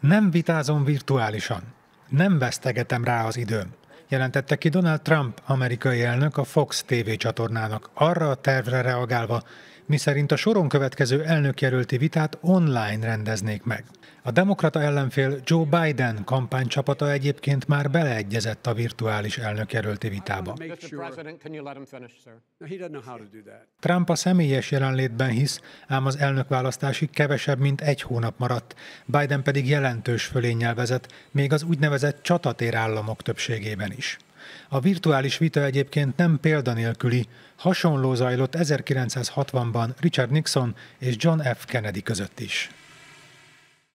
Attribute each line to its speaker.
Speaker 1: Nem vitázom virtuálisan. Nem vesztegetem rá az időm jelentette ki Donald Trump, amerikai elnök a Fox TV csatornának, arra a tervre reagálva, miszerint a soron következő elnökjelölti vitát online rendeznék meg. A demokrata ellenfél Joe Biden kampánycsapata egyébként már beleegyezett a virtuális elnökjelölti vitába. Trump a személyes jelenlétben hisz, ám az elnökválasztásig kevesebb, mint egy hónap maradt, Biden pedig jelentős fölényel vezet, még az úgynevezett csatatér államok többségében is. A virtuális vita egyébként nem példanélküli, hasonló zajlott 1960-ban Richard Nixon és John F. Kennedy között is.